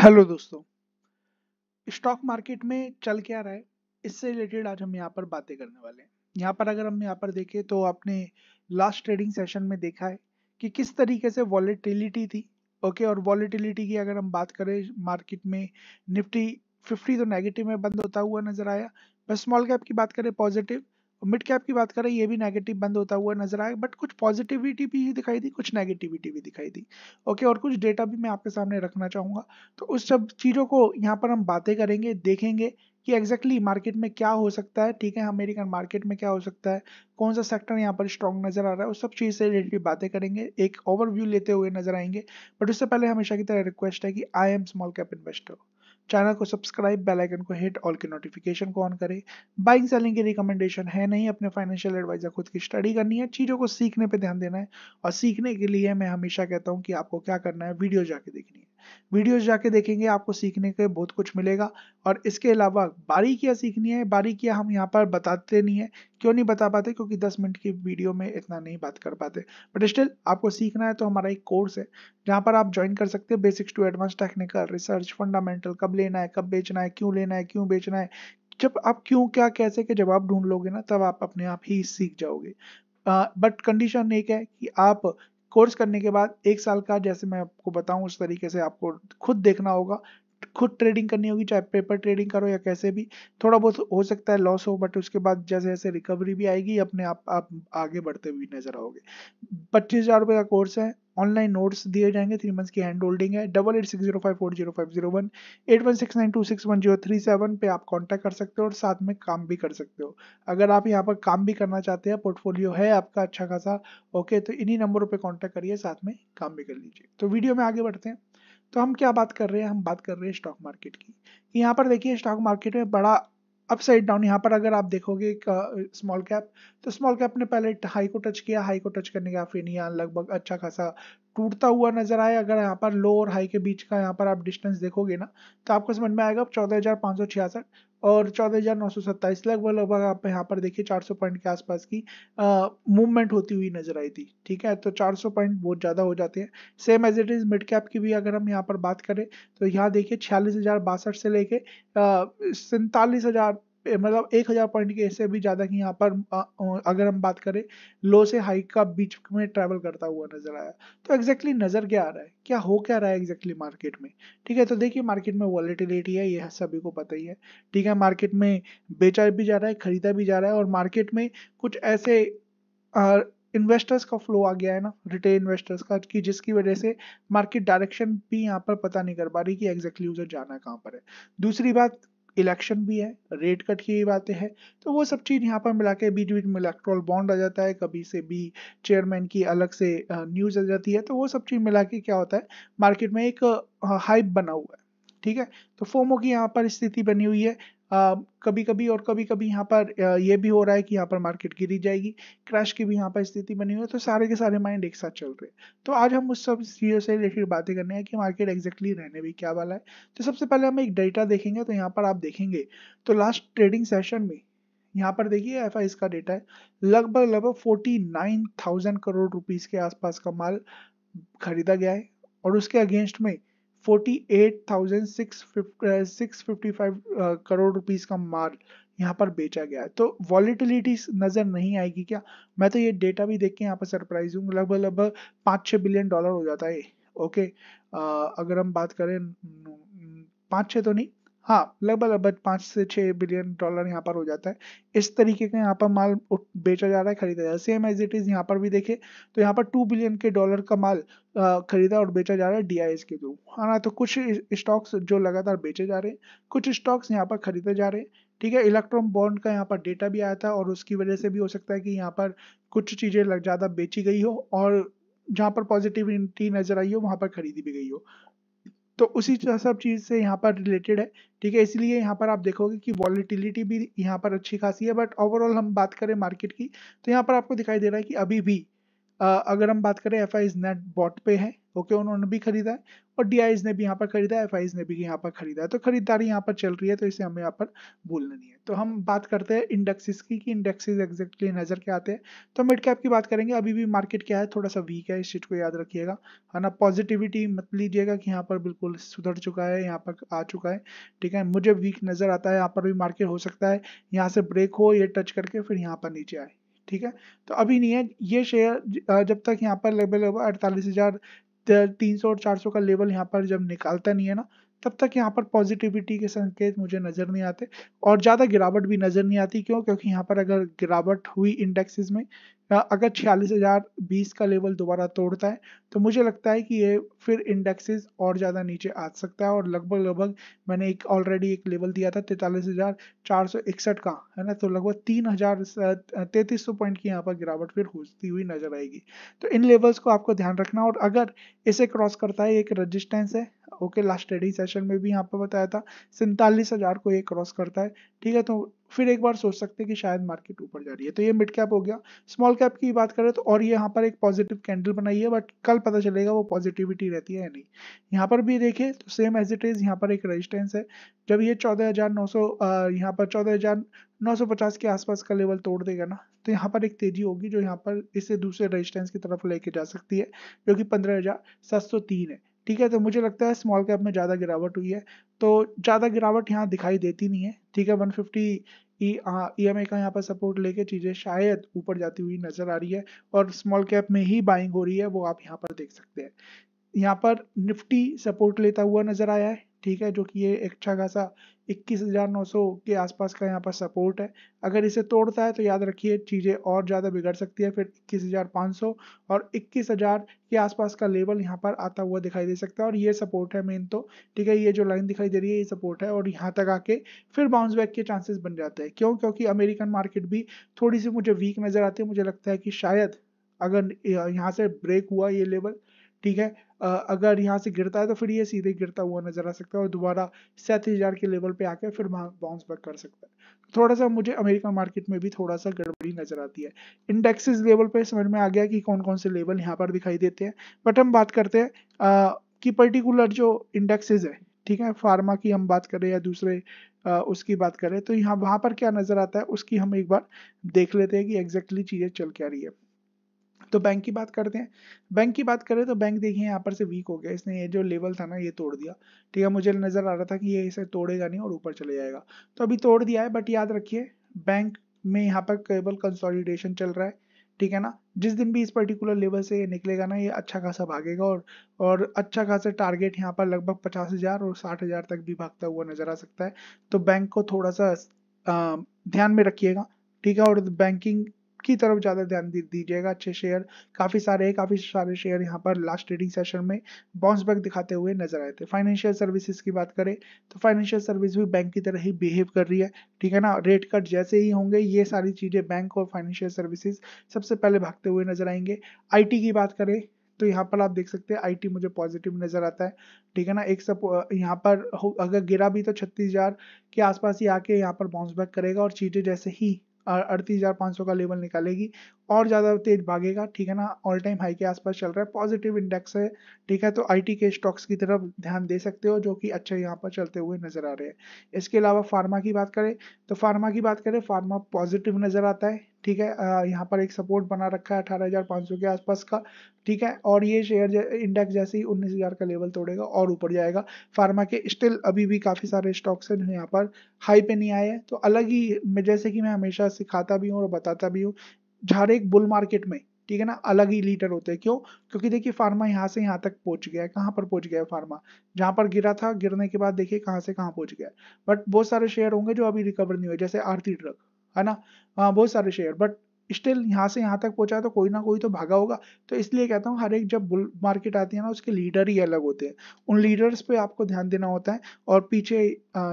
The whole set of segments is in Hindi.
हेलो दोस्तों स्टॉक मार्केट में चल क्या रहा है इससे रिलेटेड आज हम यहाँ पर बातें करने वाले हैं यहाँ पर अगर हम यहाँ पर देखें तो आपने लास्ट ट्रेडिंग सेशन में देखा है कि किस तरीके से वॉलेटिलिटी थी ओके और वॉलेटिलिटी की अगर हम बात करें मार्केट में निफ्टी फिफ्टी तो नेगेटिव में बंद होता हुआ नजर आया बस स्मॉल कैप की बात करें पॉजिटिव मिड कैप की बात करें ये भी नेगेटिव बंद होता हुआ नजर आया बट कुछ पॉजिटिविटी भी दिखाई दी कुछ नेगेटिविटी भी दिखाई दी ओके और कुछ डेटा भी मैं आपके सामने रखना चाहूंगा तो उस सब चीज़ों को यहाँ पर हम बातें करेंगे देखेंगे कि एग्जैक्टली exactly मार्केट में क्या हो सकता है ठीक है अमेरिकन मार्केट में क्या हो सकता है कौन सा सेक्टर यहाँ पर स्ट्रॉन्ग नजर आ रहा है उस सब चीज़ से रिलेटेड बातें करेंगे एक ओवरव्यू लेते हुए नजर आएंगे बट उससे पहले हमेशा की तरह रिक्वेस्ट है कि I am small cap investor channel को सब्सक्राइब बेल आइकन को हिट ऑल के नोटिफिकेशन को ऑन करें बाइंग सेलिंग की रिकमेंडेशन है नहीं अपने फाइनेंशियल एडवाइजर खुद की स्टडी करनी है चीज़ों को सीखने पर ध्यान देना है और सीखने के लिए मैं हमेशा कहता हूँ कि आपको क्या करना है वीडियो जाके देखनी है वीडियोस जाके देखेंगे आपको सीखने के बहुत कुछ मिलेगा और इसके अलावा बारीकियाँ सीखनी है बारीकियाँ हम यहाँ पर बताते नहीं है क्यों नहीं बता पाते क्योंकि 10 मिनट की वीडियो में इतना नहीं बात कर पाते बट स्टिल आपको सीखना है तो हमारा एक कोर्स है जहाँ पर आप ज्वाइन कर सकते हैं basics to advance technical research fundamental कब लेना है कब बेचना है क्यों लेना है क्यों बेचना है जब आप क्यों क्या कैसे के जवाब ढूंढ लोगे ना तब आप अपने आप ही सीख जाओगे बट uh, कंडीशन एक है कि आप कोर्स करने के बाद एक साल का जैसे मैं आपको बताऊं उस तरीके से आपको खुद देखना होगा खुद ट्रेडिंग करनी होगी चाहे पेपर ट्रेडिंग करो या कैसे भी थोड़ा बहुत हो सकता है लॉस हो बट उसके बाद जैसे जैसे रिकवरी भी आएगी अपने आप आप आगे बढ़ते हुए नजर आओगे पच्चीस हज़ार रुपये का कोर्स है ऑनलाइन नोट्स दिए जाएंगे थ्री मंथ्स की हैंड होल्डिंग है double eight six zero five four zero five zero one eight one six nine two six one zero three seven पे आप कांटेक्ट कर सकते हो और साथ में काम भी कर सकते हो अगर आप यहाँ पर काम भी करना चाहते हैं पोर्टफोलियो है आपका अच्छा खासा ओके तो इन्हीं नंबरों पर कॉन्टैक्ट करिए साथ में काम भी कर लीजिए तो वीडियो में आगे बढ़ते हैं तो हम क्या बात कर रहे हैं हम बात कर रहे हैं स्टॉक मार्केट की यहाँ पर देखिए स्टॉक मार्केट में बड़ा अपसाइड डाउन यहाँ पर अगर आप देखोगे स्मॉल कैप तो स्मॉल कैप ने पहले हाई को टच किया हाई को टच करने के बाद फिर यहाँ लगभग अच्छा खासा टूटता हुआ नजर आए अगर यहाँ पर लो और हाई के बीच का यहाँ पर आप डिस्टेंस देखोगे ना तो आपको समझ में आएगा चौदह हज़ार पाँच सौ छियासठ और चौदह हज़ार नौ सौ सत्ताईस लगभग लगभग आप यहाँ पर देखिए चार सौ पॉइंट के आसपास की मूवमेंट होती हुई नजर आई थी ठीक है तो चार सौ पॉइंट बहुत ज़्यादा हो जाते हैं same as it is mid cap की भी अगर हम यहाँ पर बात करें तो यहाँ देखिए छियालीस हज़ार बासठ से लेके सैंतालीस हज़ार मतलब एक हज़ार पॉइंट के ऐसे भी ज़्यादा की यहाँ पर अगर हम बात करें लो से हाई का बीच में ट्रेवल करता हुआ नजर आया तो एग्जैक्टली exactly नज़र क्या आ रहा है क्या हो क्या रहा है एग्जैक्टली exactly मार्केट में ठीक है तो देखिए मार्केट में वॉलिटिलिटी है यह सभी को पता ही है ठीक है मार्केट में बेचा भी जा रहा है खरीदा भी जा रहा है और मार्केट में कुछ ऐसे इन्वेस्टर्स का फ्लो आ गया है ना रिटेल इन्वेस्टर्स का कि जिसकी वजह से मार्केट डायरेक्शन भी यहाँ पर पता नहीं कर पा रही कि एग्जैक्टली exactly उधर जाना कहाँ पर है दूसरी बात इलेक्शन भी है रेट कट की बातें हैं तो वो सब चीज़ यहाँ पर मिला के बीच बीच में इलेक्ट्रोल बॉन्ड आ जाता है कभी से भी चेयरमैन की अलग से न्यूज़ आ जाती है तो वो सब चीज़ मिला के क्या होता है मार्केट में एक हाइप बना हुआ है ठीक है तो फोमो की यहाँ पर स्थिति बनी हुई है आ, कभी कभी और कभी कभी यहाँ पर यह भी हो रहा है कि यहाँ पर मार्केट गिरी जाएगी क्रैश की भी यहाँ पर स्थिति बनी हुई है तो सारे के सारे माइंड एक साथ चल रहे हैं तो आज हम उस सब चीज़ों से रिलेटेड बातें करने हैं कि मार्केट एग्जैक्टली रहने भी क्या वाला है तो सबसे पहले हम एक डेटा देखेंगे तो यहाँ पर आप देखेंगे तो लास्ट ट्रेडिंग सेशन में यहाँ पर देखिए एफ आई का डेटा है लगभग लगभग forty nine thousand crore rupees के आसपास का माल खरीदा गया है और उसके अगेंस्ट में 48,655 uh, uh, करोड़ रुपीस का माल यहाँ पर बेचा गया है तो वॉलिटिलिटी नज़र नहीं आएगी क्या मैं तो ये डेटा भी देख के यहाँ पर सरप्राइज हूँ लगभग लगभग पाँच छः बिलियन डॉलर हो जाता है ओके आ, अगर हम बात करें पाँच छः तो नहीं हाँ लगभग लगभग पांच से छः बिलियन डॉलर यहाँ पर हो जाता है इस तरीके का यहाँ पर माल बेचा जा रहा है खरीदा जा रहा है सेम एज इट इज़ यहाँ पर भी देखे तो यहाँ पर टू बिलियन के डॉलर का माल खरीदा और बेचा जा रहा है डी के थ्रू हाँ तो कुछ स्टॉक्स जो लगातार बेचे जा रहे हैं कुछ स्टॉक्स यहाँ पर खरीदे जा रहे हैं ठीक है इलेक्ट्रॉन बॉन्ड का यहाँ पर डेटा भी आया था और उसकी वजह से भी हो सकता है कि यहाँ पर कुछ चीज़ें ज़्यादा बेची गई हो और जहाँ पर पॉजिटिविटी नज़र आई हो वहाँ पर खरीदी भी गई हो तो उसी सब चीज़ से यहाँ पर रिलेटेड है ठीक है इसलिए यहाँ पर आप देखोगे कि वॉलिटिलिटी भी यहाँ पर अच्छी खासी है बट ओवरऑल हम बात करें मार्केट की तो यहाँ पर आपको दिखाई दे रहा है कि अभी भी अगर हम बात करें एफ आईज नेट बॉट पे है ओके उन्होंने भी खरीदा है और डी ने भी यहाँ पर खरीदा है एफ ने भी यहाँ पर खरीदा है तो खरीदारी यहाँ पर चल रही है तो इसे हमें यहाँ पर भूलना नहीं है तो हम बात करते हैं इंडेक्सेस की कि इंडेक्सेस एग्जैक्टली नज़र के आते हैं तो मिड कैप की बात करेंगे अभी भी मार्केट क्या है थोड़ा सा वीक है इस चीज़ को याद रखिएगा है ना पॉजिटिविटी मत लीजिएगा कि यहाँ पर बिल्कुल सुधर चुका है यहाँ पर आ चुका है ठीक है मुझे वीक नज़र आता है यहाँ पर भी मार्केट हो सकता है यहाँ से ब्रेक हो ये टच करके फिर यहाँ पर नीचे आए ठीक है तो अभी नहीं है ये शेयर जब तक यहाँ पर लेवल अड़तालीस हज़ार तीन सौ और चार सौ का लेवल यहाँ पर जब निकालता नहीं है ना तब तक यहाँ पर पॉजिटिविटी के संकेत मुझे नज़र नहीं आते और ज़्यादा गिरावट भी नज़र नहीं आती क्यों क्योंकि यहाँ पर अगर गिरावट हुई इंडेक्सेस में हाँ, अगर छियालीस हज़ार बीस का लेवल दोबारा तोड़ता है तो मुझे लगता है कि ये फिर इंडेक्सेस और ज़्यादा नीचे आ सकता है और लगभग लगभग मैंने एक ऑलरेडी एक लेवल दिया था तैतालीस हज़ार चार सौ इकसठ का है ना तो लगभग तीन हज़ार तैतीस सौ पॉइंट की यहाँ पर गिरावट फिर होती हुई नज़र आएगी तो इन लेवल्स को आपको ध्यान रखना और अगर इसे क्रॉस करता है एक रजिस्टेंस है ओके लास्ट ट्रेडिंग सेशन में भी यहाँ पर बताया था सैंतालीस हज़ार को ये क्रॉस करता है ठीक है तो फिर एक बार सोच सकते हैं कि शायद मार्केट ऊपर जा रही है तो ये मिड कैप हो गया स्मॉल कैप की बात करें तो और यहाँ पर एक पॉजिटिव कैंडल बनाई है बट कल पता चलेगा वो पॉजिटिविटी रहती है या नहीं यहाँ पर भी देखें तो सेम एज इट इज़ यहाँ पर एक रजिस्टेंस है जब ये चौदह हज़ार नौ सौ यहाँ पर चौदह हज़ार नौ सौ पचास के आसपास का लेवल तोड़ देगा ना तो यहाँ पर एक तेज़ी होगी जो यहाँ पर इसे दूसरे रजिस्टेंस की तरफ लेके जा सकती है जो कि पंद्रह हज़ार सात सौ तीन है ठीक है तो मुझे लगता है स्मॉल कैप में ज़्यादा गिरावट हुई है तो ज़्यादा गिरावट यहाँ दिखाई देती नहीं है ठीक है 150 फिफ्टी ई एम का यहाँ पर सपोर्ट लेके चीज़ें शायद ऊपर जाती हुई नज़र आ रही है और स्मॉल कैप में ही बाइंग हो रही है वो आप यहाँ पर देख सकते हैं यहाँ पर निफ्टी सपोर्ट लेता हुआ नज़र आया है ठीक है जो कि ये अच्छा खासा इक्कीस हज़ार नौ सौ के आसपास का यहाँ पर सपोर्ट है अगर इसे तोड़ता है तो याद रखिए चीज़ें और ज़्यादा बिगड़ सकती है फिर इक्कीस हज़ार पाँच सौ और इक्कीस हज़ार के आसपास का लेवल यहाँ पर आता हुआ दिखाई दे सकता है और ये सपोर्ट है मेन तो ठीक है ये जो लाइन दिखाई दे रही है ये सपोर्ट है और यहाँ तक आके फिर बाउंस बैक के चांसेस बन जाते हैं क्यों क्योंकि अमेरिकन मार्केट भी थोड़ी सी मुझे वीक नज़र आती है मुझे लगता है कि शायद अगर यहाँ से ब्रेक हुआ ये लेवल ठीक है अगर यहाँ से गिरता है तो फिर ये सीधे गिरता हुआ नजर आ सकता है और दोबारा सैंतीस हज़ार के लेवल पे आके फिर वहाँ बाउंस बैक कर सकता है थोड़ा सा मुझे अमेरिकन मार्केट में भी थोड़ा सा गड़बड़ी नजर आती है इंडेक्सेस लेवल पे समझ में आ गया कि कौन कौन से लेवल यहाँ पर दिखाई देते हैं बट हम बात करते हैं कि पर्टिकुलर जो इंडेक्सेज है ठीक है फार्मा की हम बात करें या दूसरे आ, उसकी बात करें तो यहाँ वहाँ पर क्या नज़र आता है उसकी हम एक बार देख लेते हैं कि एग्जैक्टली चीज़ें चल क्या रही है तो बैंक की बात करते हैं बैंक की बात करें तो बैंक देखिए यहाँ पर से वीक हो गया इसने ये जो लेवल था ना ये तोड़ दिया ठीक है मुझे नज़र आ रहा था कि ये इसे तोड़ेगा नहीं और ऊपर चले जाएगा तो अभी तोड़ दिया है बट याद रखिए बैंक में यहाँ पर केवल कंसोलिडेशन चल रहा है ठीक है ना जिस दिन भी इस पर्टिकुलर लेवल से ये निकलेगा ना ये अच्छा खासा भागेगा और और अच्छा खासा टारगेट यहाँ पर लगभग पचास हज़ार और साठ हज़ार तक भी भागता हुआ नज़र आ सकता है तो बैंक को थोड़ा सा आ, ध्यान में रखिएगा ठीक है और बैंकिंग की तरफ ज़्यादा ध्यान दीजिएगा अच्छे शेयर काफ़ी सारे काफ़ी सारे शेयर यहाँ पर लास्ट ट्रेडिंग सेशन में बाउंस बैक दिखाते हुए नजर आए थे फाइनेंशियल सर्विसेज की बात करें तो फाइनेंशियल सर्विस भी बैंक की तरह ही बिहेव कर रही है ठीक है ना रेट कट जैसे ही होंगे ये सारी चीज़ें बैंक और फाइनेंशियल सर्विसेज सबसे पहले भागते हुए नजर आएंगे आई की बात करें तो यहाँ पर आप देख सकते हैं आईटी मुझे पॉजिटिव नज़र आता है ठीक है ना एक सब यहाँ पर अगर गिरा भी तो छत्तीस हज़ार के आसपास ही आके यहाँ पर बाउंस बैक करेगा और चीज़ें जैसे ही अड़तीस हज़ार पाँच सौ का लेवल निकालेगी और ज़्यादा तेज भागेगा ठीक है ना ऑल टाइम हाई के आसपास चल रहा है पॉजिटिव इंडेक्स है ठीक है तो आई के स्टॉक्स की तरफ ध्यान दे सकते हो जो कि अच्छे यहाँ पर चलते हुए नजर आ रहे हैं इसके अलावा फार्मा की बात करें तो फार्मा की बात करें फार्मा पॉजिटिव नजर आता है ठीक है यहाँ पर एक सपोर्ट बना रखा है अठारह हज़ार पाँच सौ के आसपास का ठीक है और ये शेयर इंडेक्स जैसे ही उन्नीस हज़ार का लेवल तोड़ेगा और ऊपर जाएगा फार्मा के स्टिल अभी भी काफ़ी सारे स्टॉक्स हैं जो यहाँ पर हाई पे नहीं आए हैं तो अलग ही जैसे कि मैं हमेशा सिखाता भी हूँ और बताता भी हूँ एक बुल मार्केट में ठीक है ना अलग ही लीटर होते हैं क्यों क्योंकि देखिए फार्मा यहाँ से यहाँ तक पहुंच गया है कहाँ पर पहुंच गया है फार्मा जहां पर गिरा था गिरने के बाद देखिए कहाँ से कहाँ पहुंच गया बट बहुत सारे शेयर होंगे जो अभी रिकवर नहीं हुए जैसे आरती ड्रग है ना हाँ, बहुत सारे शेयर बट स्टिल यहाँ से यहाँ तक पहुँचा तो कोई ना कोई तो भागा होगा तो इसलिए कहता हूँ हर एक जब बुल मार्केट आती है ना उसके लीडर ही अलग होते हैं उन लीडर्स पे आपको ध्यान देना होता है और पीछे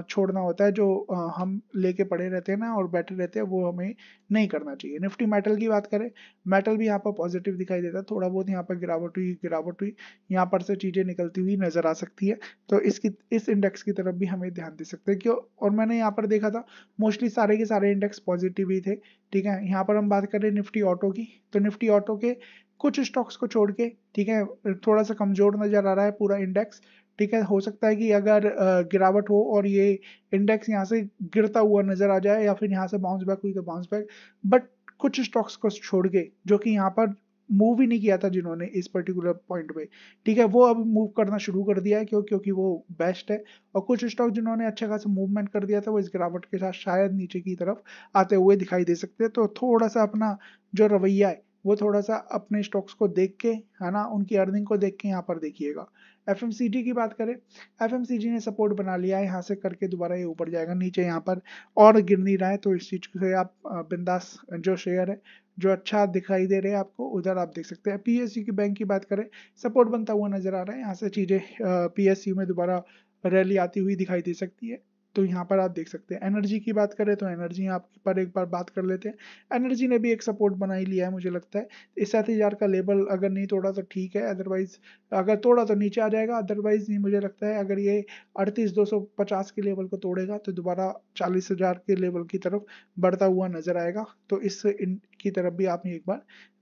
छोड़ना होता है जो हम लेके पड़े रहते हैं ना और बैठे रहते हैं वो हमें नहीं करना चाहिए निफ्टी मेटल की बात करें मेटल भी यहाँ पर पॉजिटिव दिखाई देता है थोड़ा बहुत यहाँ पर गिरावट हुई गिरावट हुई यहाँ पर से चीज़ें निकलती हुई नज़र आ सकती है तो इसकी इस इंडेक्स की तरफ भी हमें ध्यान दे सकते हैं क्यों और मैंने यहाँ पर देखा था मोस्टली सारे के सारे इंडेक्स पॉजिटिव ही थे ठीक है यहाँ पर हम बात बात करें निफ्टी ऑटो की तो निफ्टी ऑटो के कुछ स्टॉक्स को छोड़ के ठीक है थोड़ा सा कमजोर नजर आ रहा है पूरा इंडेक्स ठीक है हो सकता है कि अगर गिरावट हो और ये इंडेक्स यहाँ से गिरता हुआ नजर आ जाए या फिर यहाँ से बाउंस बैक हुई तो बाउंस बैक बट कुछ स्टॉक्स को छोड़ के जो कि यहाँ पर मूव ही नहीं किया था जिन्होंने इस पर्टिकुलर पॉइंट पे ठीक है वो अब मूव करना शुरू कर दिया है क्यों क्योंकि वो बेस्ट है और कुछ स्टॉक जिन्होंने अच्छा खासा मूवमेंट कर दिया था वो इस गिरावट के साथ शायद नीचे की तरफ आते हुए दिखाई दे सकते हैं तो थोड़ा सा अपना जो रवैया है वो थोड़ा सा अपने स्टॉक्स को देख के है ना उनकी अर्निंग को देख के यहाँ पर देखिएगा एफ की बात करें एफ ने सपोर्ट बना लिया है यहाँ से करके दोबारा ये ऊपर जाएगा नीचे यहाँ पर और गिर नहीं रहा है तो इस चीज़ से आप बिंदास जो शेयर है जो अच्छा दिखाई दे रहे हैं आपको उधर आप देख सकते हैं पीएसयू की बैंक की बात करें सपोर्ट बनता हुआ नजर आ रहा है यहाँ से चीज़ें पी में दोबारा रैली आती हुई दिखाई दे सकती है तो यहाँ पर आप देख सकते हैं एनर्जी की बात करें तो एनर्जी आपके पर एक बार बात कर लेते हैं एनर्जी ने भी एक सपोर्ट बनाई लिया है मुझे लगता है इस सात हजार का लेवल अगर नहीं तोड़ा तो ठीक है अदरवाइज अगर तोड़ा तो नीचे आ जाएगा अदरवाइज नहीं मुझे लगता है अगर ये अड़तीस दो सौ पचास के लेवल को तोड़ेगा तो दोबारा चालीस हजार के लेवल की तरफ बढ़ता हुआ नजर आएगा तो इस की तरफ भी आप एक बार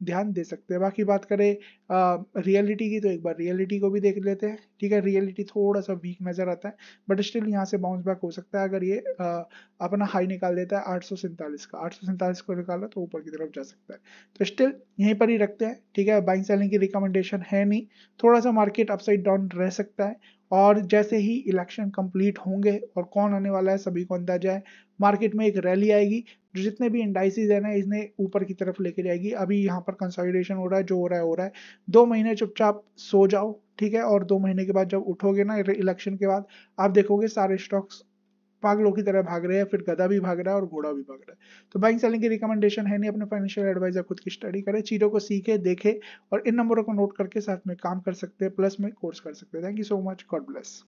ध्यान दे सकते हैं बाकी बात करें रियलिटी की तो एक बार रियलिटी को भी देख लेते हैं ठीक है रियलिटी थोड़ा सा वीक नज़र आता है बट स्टिल यहाँ से बाउंस बैक हो सकता है अगर ये आ, अपना हाई निकाल देता है आठ का आठ को निकाला तो ऊपर की तरफ जा सकता है तो स्टिल यहीं पर ही रखते हैं ठीक है बाइंग सेलिंग की रिकमेंडेशन है नहीं थोड़ा सा मार्केट अपसाइड डाउन रह सकता है और जैसे ही इलेक्शन कंप्लीट होंगे और कौन आने वाला है सभी को अंदाजा है मार्केट में एक रैली आएगी जो जितने भी इंडाइसिस है ना इसने ऊपर की तरफ लेके जाएगी अभी यहाँ पर कंसोलिडेशन हो रहा है जो हो रहा है हो रहा है दो महीने चुपचाप सो जाओ ठीक है और दो महीने के बाद जब उठोगे ना इलेक्शन के बाद आप देखोगे सारे स्टॉक्स पागलों की तरह भाग रहे हैं फिर गधा भी भाग रहा है और घोड़ा भी भाग रहा है तो बैंक सेलिंग की रिकमेंडेशन है नहीं अपने फाइनेंशियल एडवाइजर खुद की स्टडी करें चीज़ों को सीखे देखे और इन नंबरों को नोट करके साथ में काम कर सकते हैं प्लस में कोर्स कर सकते हैं thank you so much god bless